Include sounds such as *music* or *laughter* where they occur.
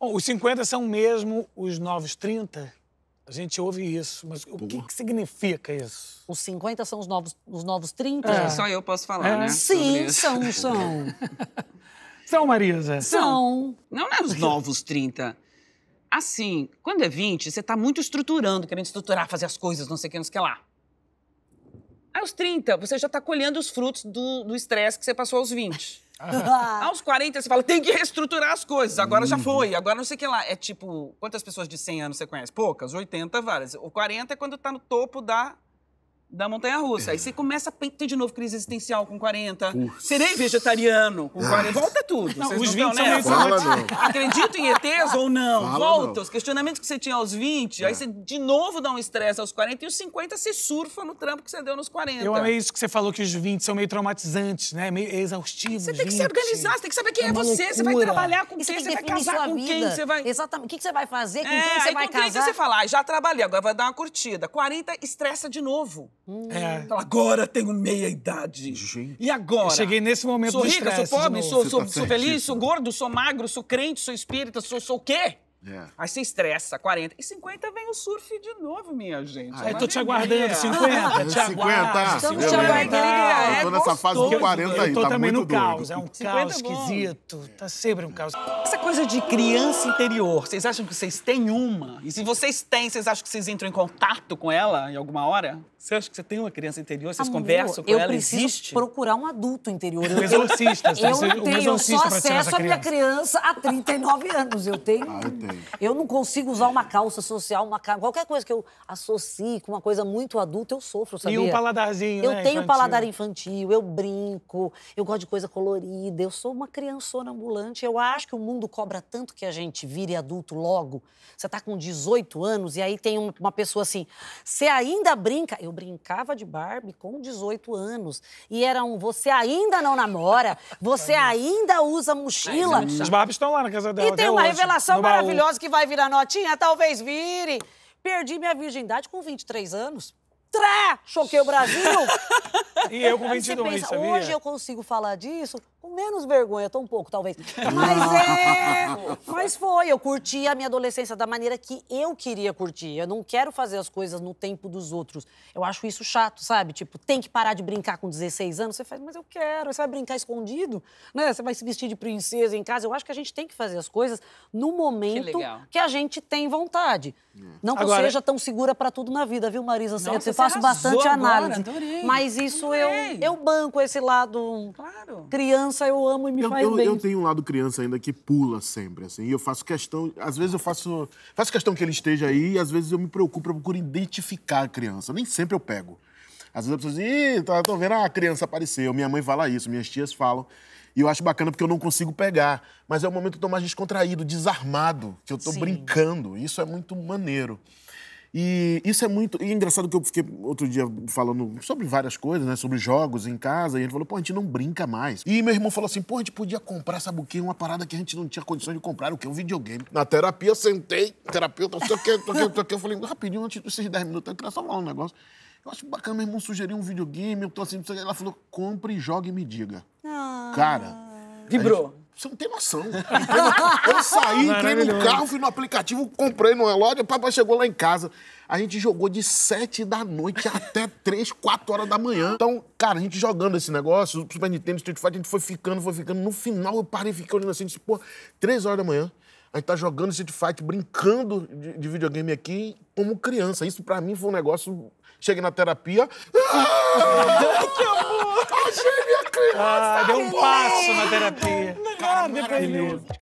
Bom, os 50 são mesmo os novos 30? A gente ouve isso, mas o que, que, significa isso? Os 50 são os novos, os novos 30? É. Só eu posso falar, é. né? Sim, são, *laughs* são. são, Marisa. São. Não, não é os novos 30. Assim, quando é 20, você está muito estruturando, querendo estruturar, fazer as coisas, não sei o que, não sei o que lá. Aos 30, você já está colhendo os frutos do estresse que você passou aos 20. Ah. Ah. aos 40, você fala, tem que reestruturar as coisas, agora já uhum. foi, agora não sei o que lá. É tipo, quantas pessoas de 100 anos você conhece? Poucas, 80, várias. O 40 é quando está no topo da da montanha russa. Aí é. você começa a ter de novo crise existencial com 40. Serei é vegetariano com 40. Ah. Volta tudo. Não, os 20 são meio Acredito em ETs ou não? Fala Volta. Não. Os questionamentos que você tinha aos 20, é. aí você de novo dá um estresse aos 40 e os 50 você surfa no trampo que você deu nos 40. Eu amei isso que você falou que os 20 são meio traumatizantes, né? Meio exaustivos. Você tem que 20. se organizar, você tem que saber quem é, é você, loucura. você vai trabalhar com quem, você, você vai casar com quem, você vai. Exatamente. O que você vai fazer, com é, quem você aí, vai com casar. quem você fala, ah, já trabalhei, agora vai dar uma curtida. 40 estressa de novo. Hum. É. Então, agora tenho meia idade. Gente. E agora? Eu cheguei nesse momento Sou rica, sou pobre, sou, sou, tá sou feliz, sou gordo, sou magro, sou crente, sou espírita, sou, sou o quê? É. Aí você estressa, 40. E 50 vem o surf de novo, minha gente. Ah, *laughs* eu tô te aguardando, 50. Te 50, aguardo, Estamos chegando te aguardando. eu tô nessa fase de 40 aí, tá muito tá também no doido. caos, é um é caos esquisito. Tá sempre um caos. Essa coisa de criança interior, vocês acham que vocês têm uma? E se vocês têm, vocês acham que vocês entram em contato com ela em alguma hora? Você acha que você tem uma criança interior? Vocês Amor, conversam com eu ela? Existe? Eu preciso procurar um adulto interior. Um exorcista. Eu, eu, eu tenho só acesso à minha criança há 39 anos. Eu tenho... Ah, eu tenho eu não consigo usar uma calça social, uma calça, qualquer coisa que eu associe com uma coisa muito adulta, eu sofro, sabia? E um paladarzinho, Eu né, tenho infantil. paladar infantil, eu brinco, eu gosto de coisa colorida, eu sou uma criançona ambulante. Eu acho que o mundo cobra tanto que a gente vire adulto logo. Você tá com 18 anos e aí tem uma pessoa assim, você ainda brinca? Eu brincava de Barbie com 18 anos. E era um, você ainda não namora, você ainda usa mochila. Os Barbies estão lá na casa dela E tem uma hoje, revelação maravilhosa maravilhosa que vai virar notinha? Talvez vire. Perdi minha virgindade com 23 anos. Trá! Choquei o Brasil! *laughs* e eu com 22, pensa, sabia? Hoje eu consigo falar disso menos vergonha, tão pouco, talvez. *laughs* Mas é. Mas foi. Eu curti a minha adolescência da maneira que eu queria curtir. Eu não quero fazer as coisas no tempo dos outros. Eu acho isso chato, sabe? Tipo, tem que parar de brincar com 16 anos. Você faz, mas eu quero. Você vai brincar escondido, né? Você vai se vestir de princesa em casa. Eu acho que a gente tem que fazer as coisas no momento que, que a gente tem vontade. Hum. Não que Agora... eu seja tão segura para tudo na vida, viu, Marisa? Nossa, eu você faço bastante análise. Adorei. Mas isso eu, eu banco esse lado claro. criança eu amo e me eu, faz eu, bem. Eu tenho um lado criança ainda que pula sempre, assim. E eu faço questão... Às vezes eu faço... Faço questão que ele esteja aí e às vezes eu me preocupo, eu procuro identificar a criança. Nem sempre eu pego. Às vezes a pessoa diz, Ih, tô vendo a criança aparecer Minha mãe fala isso, minhas tias falam. E eu acho bacana porque eu não consigo pegar. Mas é o momento que eu tô mais descontraído, desarmado, que eu tô Sim. brincando. Isso é muito maneiro. E isso é muito. E é engraçado que eu fiquei outro dia falando sobre várias coisas, né? Sobre jogos em casa. E ele falou, pô, a gente não brinca mais. E meu irmão falou assim, pô, a gente podia comprar, sabe o quê? Uma parada que a gente não tinha condições de comprar, o quê? Um videogame. Na terapia, sentei, terapeuta, tô sei o quê, tô aqui. Eu falei, rapidinho, antes desses 10 minutos, eu queria só falar um negócio. Eu acho bacana, meu irmão sugeriu um videogame, eu tô assim, não sei o quê. Ela falou, compre, jogue e me diga. Ah. Cara. Vibrou. Você não tem noção. Eu saí, entrei no carro, fui no aplicativo, comprei no relógio, o papai chegou lá em casa. A gente jogou de sete da noite até três, quatro horas da manhã. Então, cara, a gente jogando esse negócio, Super Nintendo, Street Fighter, a gente foi ficando, foi ficando. No final, eu parei, fiquei olhando assim, disse, pô, três horas da manhã. A gente tá jogando Street Fighter, brincando de, de videogame aqui como criança. Isso pra mim foi um negócio. Cheguei na terapia. Ah, que ah, amor! Achei minha criança! Ah, deu um passo na terapia. Cara, maravilhoso.